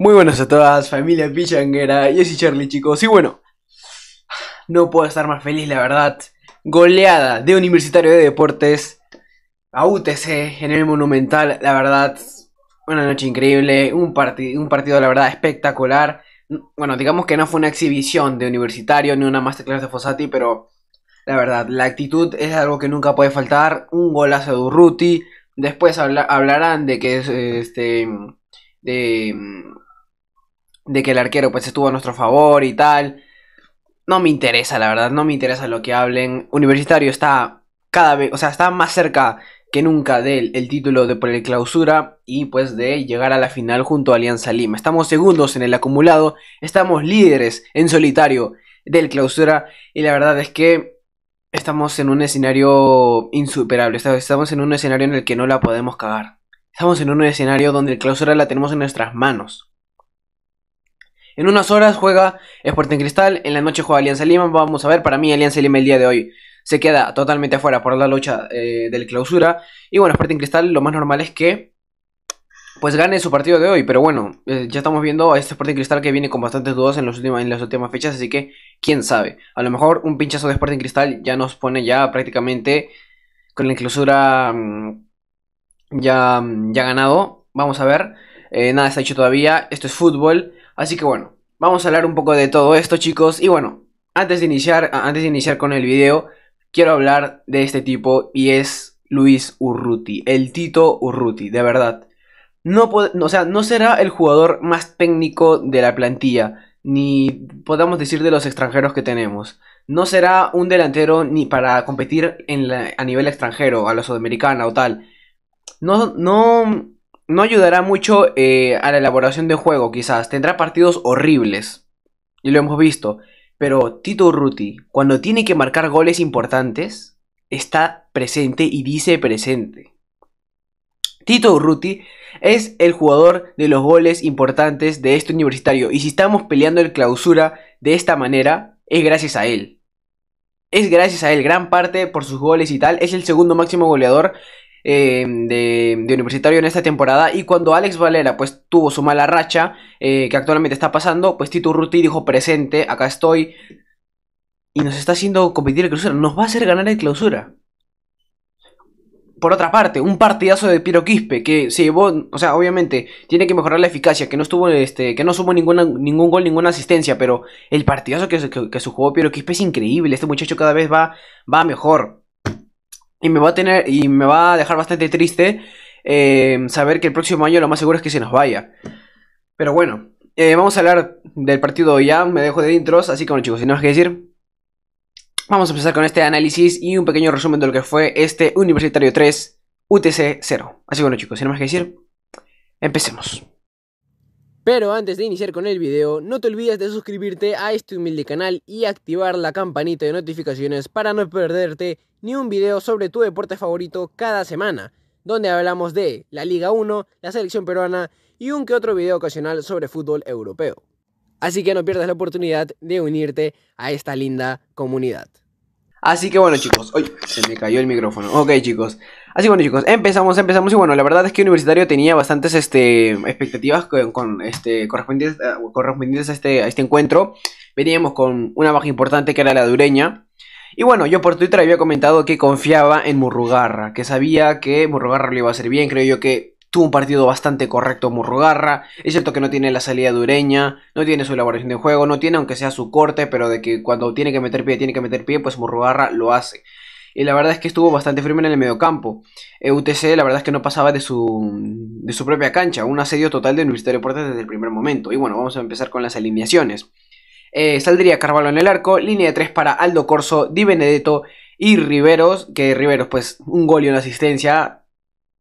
Muy buenas a todas, familia pichanguera. Yo soy Charlie, chicos. Y bueno, no puedo estar más feliz, la verdad. Goleada de Universitario de Deportes a UTC en el Monumental, la verdad. Una noche increíble, un, un partido, la verdad, espectacular. Bueno, digamos que no fue una exhibición de Universitario ni una masterclass de Fossati, pero la verdad, la actitud es algo que nunca puede faltar. Un golazo de Urruti. Después hablarán de que es este. de de que el arquero pues estuvo a nuestro favor y tal. No me interesa, la verdad, no me interesa lo que hablen. Universitario está cada vez, o sea, está más cerca que nunca del el título de por el clausura y pues de llegar a la final junto a Alianza Lima. Estamos segundos en el acumulado, estamos líderes en solitario del clausura y la verdad es que estamos en un escenario insuperable, estamos en un escenario en el que no la podemos cagar. Estamos en un escenario donde el clausura la tenemos en nuestras manos. En unas horas juega Sporting Cristal, en la noche juega Alianza Lima. Vamos a ver, para mí Alianza Lima el día de hoy se queda totalmente afuera por la lucha eh, del clausura. Y bueno, Sporting Cristal lo más normal es que pues gane su partido de hoy. Pero bueno, eh, ya estamos viendo a este Sporting Cristal que viene con bastantes dudas en, en las últimas fechas. Así que, quién sabe. A lo mejor un pinchazo de Sporting Cristal ya nos pone ya prácticamente con la clausura mm, ya, mm, ya ganado. Vamos a ver. Eh, nada está hecho todavía. Esto es fútbol. Así que bueno, Vamos a hablar un poco de todo esto, chicos. Y bueno, antes de iniciar, antes de iniciar con el video, quiero hablar de este tipo y es Luis Urruti, el Tito Urruti, de verdad. No, o sea, no será el jugador más técnico de la plantilla, ni podamos decir de los extranjeros que tenemos. No será un delantero ni para competir en a nivel extranjero, a la sudamericana o tal. No, no, no ayudará mucho eh, a la elaboración de juego, quizás. Tendrá partidos horribles. Y lo hemos visto. Pero Tito Ruti, cuando tiene que marcar goles importantes, está presente y dice presente. Tito Ruti es el jugador de los goles importantes de este universitario. Y si estamos peleando el clausura de esta manera, es gracias a él. Es gracias a él, gran parte por sus goles y tal. Es el segundo máximo goleador eh, de, Universitario en esta temporada. Y cuando Alex Valera pues tuvo su mala racha, eh, que actualmente está pasando, pues Tito Ruti dijo presente, acá estoy. Y nos está haciendo competir el clausura. Nos va a hacer ganar el clausura. Por otra parte, un partidazo de Piero Quispe que se llevó, o sea, obviamente tiene que mejorar la eficacia, que no estuvo, este, que no sumó ningún gol, ninguna asistencia, pero el partidazo que, que, su jugó Piero Quispe es increíble. Este muchacho cada vez va, va mejor. Y me va a tener. Y me va a dejar bastante triste eh, saber que el próximo año lo más seguro es que se nos vaya. Pero bueno, eh, vamos a hablar del partido ya. Me dejo de intros. Así que bueno, chicos, sin no más que decir. Vamos a empezar con este análisis y un pequeño resumen de lo que fue este Universitario 3 UTC 0. Así que bueno, chicos, sin más que decir. Empecemos. Pero antes de iniciar con el video, no te olvides de suscribirte a este humilde canal y activar la campanita de notificaciones para no perderte ni un video sobre tu deporte favorito cada semana, donde hablamos de la Liga 1, la selección peruana y un que otro video ocasional sobre fútbol europeo. Así que no pierdas la oportunidad de unirte a esta linda comunidad. Así que bueno chicos, hoy se me cayó el micrófono. Ok chicos, así bueno chicos, empezamos, empezamos y bueno, la verdad es que Universitario tenía bastantes este, expectativas con, este, correspondientes, eh, correspondientes a, este, a este encuentro. Veníamos con una baja importante que era la dureña, y bueno, yo por Twitter había comentado que confiaba en Murrugarra, que sabía que Murrugarra lo iba a hacer bien, creo yo que tuvo un partido bastante correcto Murrugarra, es cierto que no tiene la salida dureña, no tiene su elaboración de juego, no tiene aunque sea su corte, pero de que cuando tiene que meter pie, tiene que meter pie, pues Murrugarra lo hace. Y la verdad es que estuvo bastante firme en el mediocampo. Eh, UTC la verdad es que no pasaba de su, de su propia cancha, un asedio total de Universitario Deportes desde el primer momento. Y bueno, vamos a empezar con las alineaciones. Eh, saldría Carvalho en el arco, línea de 3 para Aldo Corso, Di Benedetto y Riveros, que Riveros pues un gol y una asistencia,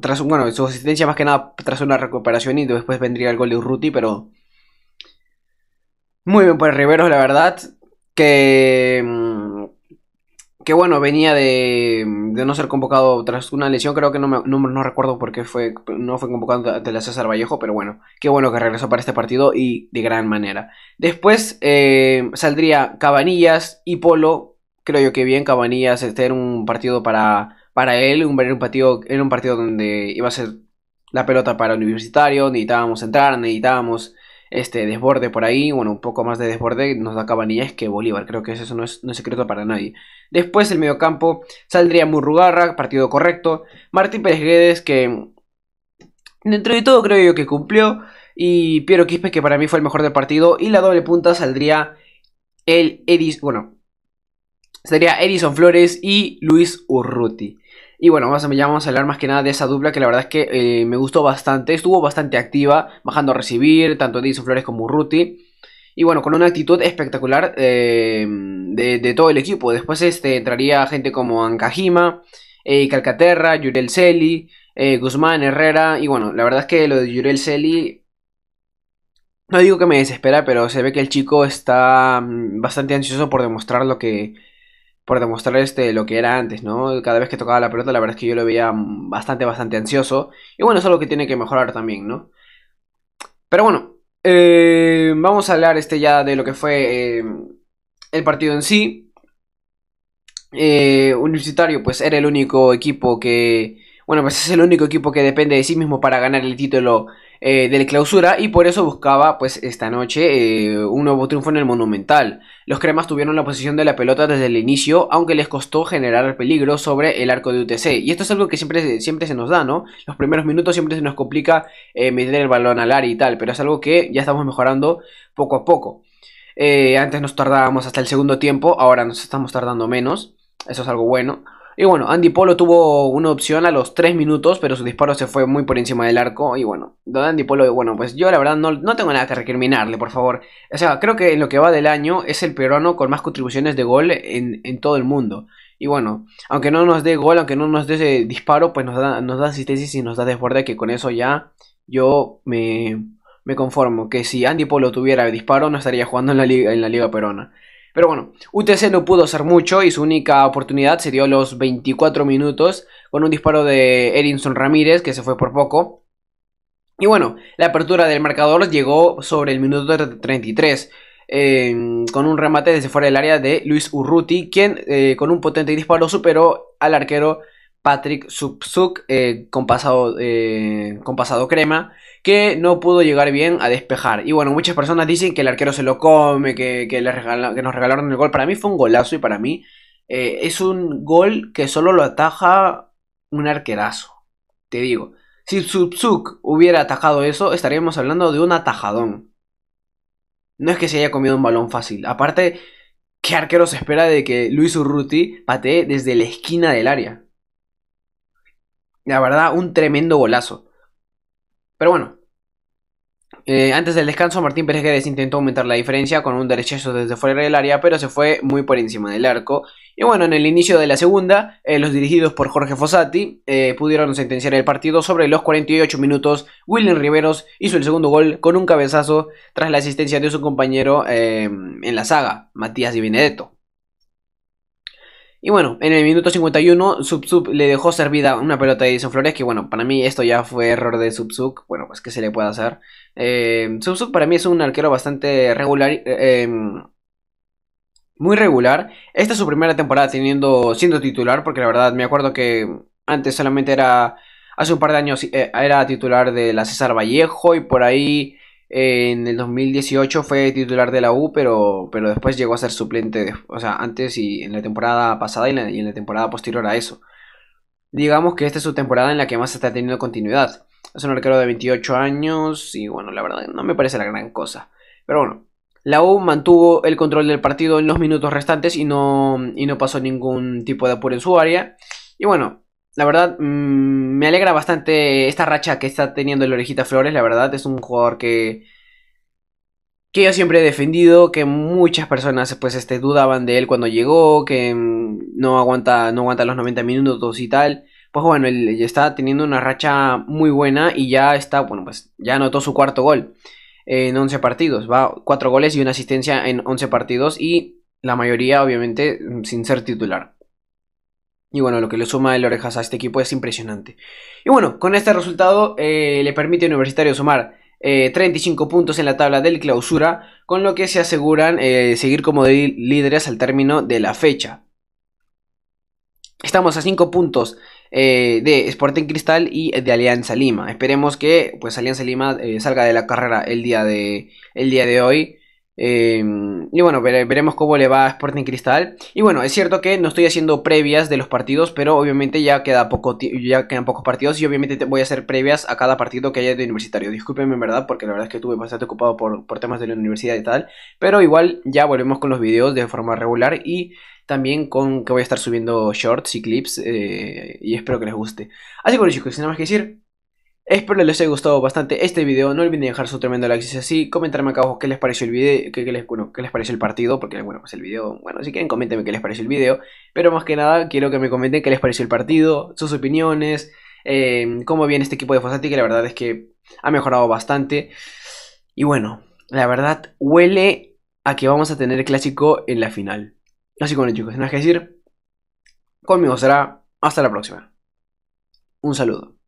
tras, bueno, su asistencia más que nada tras una recuperación y después vendría el gol de Urruti, pero muy bien pues Riveros la verdad, que mm, que bueno, venía de, no ser convocado tras una lesión, creo que no, recuerdo por qué fue, no fue convocado ante la César Vallejo, pero bueno, qué bueno que regresó para este partido y de gran manera. Después eh, saldría Cabanillas y Polo, creo yo que bien, Cabanillas, este era un partido para, para él, un, era un partido, era un partido donde iba a ser la pelota para universitario, necesitábamos entrar, necesitábamos este desborde por ahí, bueno, un poco más de desborde nos da es que Bolívar, creo que eso no es, secreto para nadie. Después el mediocampo saldría Murrugarra, partido correcto, Martín Pérez Guedes que dentro de todo creo yo que cumplió y Piero Quispe que para mí fue el mejor del partido y la doble punta saldría el bueno, sería Edison Flores y Luis Urruti. Y bueno, ya vamos a hablar más que nada de esa dupla que la verdad es que eh, me gustó bastante. Estuvo bastante activa, bajando a recibir, tanto Edison Flores como Ruti. Y bueno, con una actitud espectacular eh, de, todo el equipo. Después este, entraría gente como Ankajima eh, Calcaterra, Yurel Celi, Guzmán, Herrera. Y bueno, la verdad es que lo de Yurel Celi... No digo que me desespera, pero se ve que el chico está mm, bastante ansioso por demostrar lo que, por demostrar este lo que era antes, ¿no? Cada vez que tocaba la pelota, la verdad es que yo lo veía bastante, bastante ansioso. Y bueno, es algo que tiene que mejorar también, ¿no? Pero bueno, eh, vamos a hablar este ya de lo que fue eh, el partido en sí. Eh, Universitario, pues era el único equipo que bueno, pues es el único equipo que depende de sí mismo para ganar el título de eh, del clausura y por eso buscaba pues esta noche eh, un nuevo triunfo en el Monumental. Los cremas tuvieron la posición de la pelota desde el inicio, aunque les costó generar peligro sobre el arco de UTC. Y esto es algo que siempre, siempre se nos da, ¿no? Los primeros minutos siempre se nos complica eh, meter el balón al área y tal, pero es algo que ya estamos mejorando poco a poco. antes nos tardábamos hasta el segundo tiempo, ahora nos estamos tardando menos, eso es algo bueno. Y bueno, Andy Polo tuvo una opción a los 3 minutos, pero su disparo se fue muy por encima del arco. Y bueno, Andy Polo, bueno, pues yo la verdad no, tengo nada que recriminarle, por favor. O sea, creo que en lo que va del año es el peruano con más contribuciones de gol en, todo el mundo. Y bueno, aunque no nos dé gol, aunque no nos dé ese disparo, pues nos da, nos da asistencia y nos da desborde, que con eso ya yo me, conformo. Que si Andy Polo tuviera disparo, no estaría jugando en la liga, en la liga peruana. Pero bueno, UTC no pudo hacer mucho y su única oportunidad se dio a los 24 minutos con un disparo de Erinson Ramírez que se fue por poco. Y bueno, la apertura del marcador llegó sobre el minuto 33. Eh, con un remate desde fuera del área de Luis Urruti, quien eh, con un potente disparo superó al arquero Patrick Subzuk eh, con, con pasado crema que no pudo llegar bien a despejar. Y bueno, muchas personas dicen que el arquero se lo come, que, nos regalaron el gol. Para mí fue un golazo y para mí eh, es un gol que solo lo ataja un arquerazo. Te digo, si Subzuk hubiera atajado eso, estaríamos hablando de un atajadón. No es que se haya comido un balón fácil. Aparte, ¿qué arquero se espera de que Luis Urruti patee desde la esquina del área? La verdad, un tremendo golazo. Pero bueno, eh, antes del descanso, Martín Pérez Guedes intentó aumentar la diferencia con un derechazo desde fuera del área, pero se fue muy por encima del arco. Y bueno, en el inicio de la segunda, eh, los dirigidos por Jorge Fossati eh, pudieron sentenciar el partido sobre los 48 minutos. William Riveros hizo el segundo gol con un cabezazo tras la asistencia de su compañero en la saga, Matías Di Benedetto. Y bueno, en el minuto 51, Subsub le dejó servida una pelota de Edison Flores, que bueno, para mí esto ya fue error de Subsub, bueno, pues que se le puede hacer. Eh, Subsub para mí es un arquero bastante regular, eh, em, muy regular. Esta es su primera temporada teniendo, siendo titular, porque la verdad me acuerdo que antes solamente era, hace un par de años eh, era titular de la César Vallejo y por ahí en el 2018 fue titular de la U, pero, pero después llegó a ser suplente, o sea, antes y en la temporada pasada y, en la temporada posterior a eso. Digamos que esta es su temporada en la que más está teniendo continuidad. Es un arquero de 28 años y bueno, la verdad no me parece la gran cosa. Pero bueno, la U mantuvo el control del partido en los minutos restantes y no, y no pasó ningún tipo de apuro en su área. Y bueno, la verdad, mm, me alegra bastante esta racha que está teniendo el Orejita Flores. La verdad, es un jugador que. que yo siempre he defendido. Que muchas personas pues este, dudaban de él cuando llegó. Que mm, no aguanta. No aguanta los 90 minutos y tal. Pues bueno, él ya está teniendo una racha muy buena. Y ya está. Bueno, pues ya anotó su cuarto gol. Eh, en 11 partidos. Va 4 goles y una asistencia en 11 partidos. Y la mayoría, obviamente, mm, sin ser titular. Y bueno, lo que le suma el Orejas a este equipo es impresionante. Y bueno, con este resultado eh, le permite a Universitario sumar 35 eh, puntos en la tabla del clausura, con lo que se aseguran eh, seguir como líderes al término de la fecha. Estamos a 5 puntos de Sporting Cristal y de Alianza Lima. Esperemos que pues, Alianza Lima salga de la carrera el día el día de hoy Em, y bueno, veremos cómo le va a Sporting Cristal. Y bueno, es cierto que no estoy haciendo previas de los partidos, pero obviamente ya, queda poco, ya quedan pocos partidos y obviamente voy a hacer previas a cada partido que haya de universitario. Discúlpenme, en verdad, porque la verdad es que estuve bastante ocupado por, por temas de la universidad y tal. Pero igual ya volvemos con los videos de forma regular y también con que voy a estar subiendo shorts y clips eh, y espero que les guste. Así que bueno chicos, sin nada más que decir, Espero les haya gustado bastante este video. No olviden dejar su tremendo like si es así. Comentarme acá abajo qué les pareció el video, qué, les, qué les pareció el partido, porque bueno, pues el video, bueno, si quieren coméntenme qué les pareció el video. Pero más que nada, quiero que me comenten qué les pareció el partido, sus opiniones, eh, cómo viene este equipo de Fosati, que la verdad es que ha mejorado bastante. Y bueno, la verdad huele a que vamos a tener el clásico en la final. Así que bueno chicos, nada que decir. Conmigo será. Hasta la próxima. Un saludo.